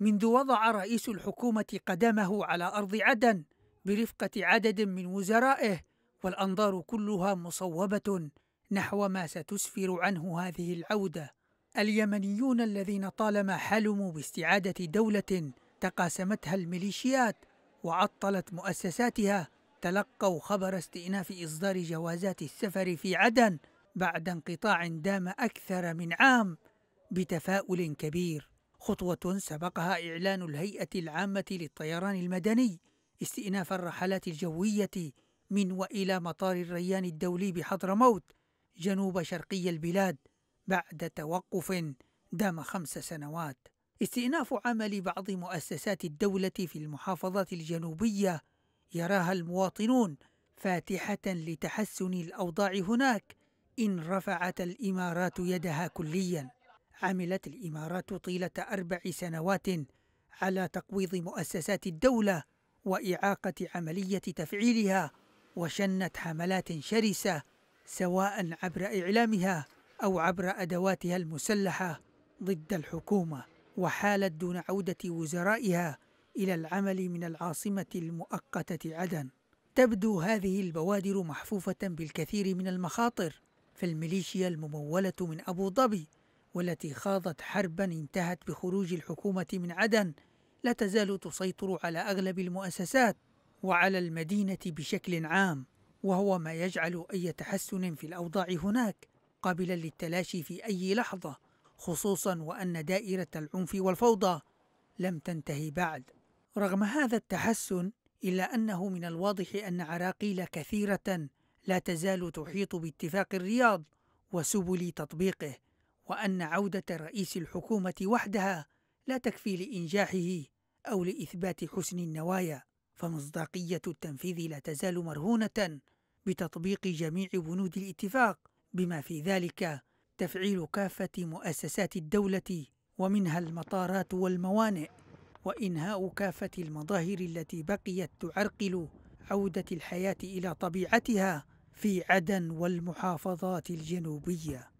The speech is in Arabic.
منذ وضع رئيس الحكومة قدمه على أرض عدن برفقة عدد من وزرائه والأنظار كلها مصوبة نحو ما ستسفر عنه هذه العودة اليمنيون الذين طالما حلموا باستعادة دولة تقاسمتها الميليشيات وعطلت مؤسساتها تلقوا خبر استئناف إصدار جوازات السفر في عدن بعد انقطاع دام أكثر من عام بتفاؤل كبير خطوة سبقها إعلان الهيئة العامة للطيران المدني استئناف الرحلات الجوية من وإلى مطار الريان الدولي بحضرموت جنوب شرقي البلاد بعد توقف دام خمس سنوات استئناف عمل بعض مؤسسات الدولة في المحافظات الجنوبية يراها المواطنون فاتحة لتحسن الأوضاع هناك إن رفعت الإمارات يدها كلياً عملت الإمارات طيلة أربع سنوات على تقويض مؤسسات الدولة وإعاقة عملية تفعيلها وشنت حملات شرسة سواء عبر إعلامها أو عبر أدواتها المسلحة ضد الحكومة وحالت دون عودة وزرائها إلى العمل من العاصمة المؤقتة عدن تبدو هذه البوادر محفوفة بالكثير من المخاطر فالميليشيا الممولة من أبو ظبي والتي خاضت حربا انتهت بخروج الحكومة من عدن لا تزال تسيطر على أغلب المؤسسات وعلى المدينة بشكل عام وهو ما يجعل أي تحسن في الأوضاع هناك قابلا للتلاشي في أي لحظة خصوصا وأن دائرة العنف والفوضى لم تنتهي بعد رغم هذا التحسن إلا أنه من الواضح أن عراقيل كثيرة لا تزال تحيط باتفاق الرياض وسبل تطبيقه وأن عودة رئيس الحكومة وحدها لا تكفي لإنجاحه أو لإثبات حسن النوايا، فمصداقية التنفيذ لا تزال مرهونة بتطبيق جميع بنود الاتفاق، بما في ذلك تفعيل كافة مؤسسات الدولة ومنها المطارات والموانئ، وإنهاء كافة المظاهر التي بقيت تعرقل عودة الحياة إلى طبيعتها في عدن والمحافظات الجنوبيه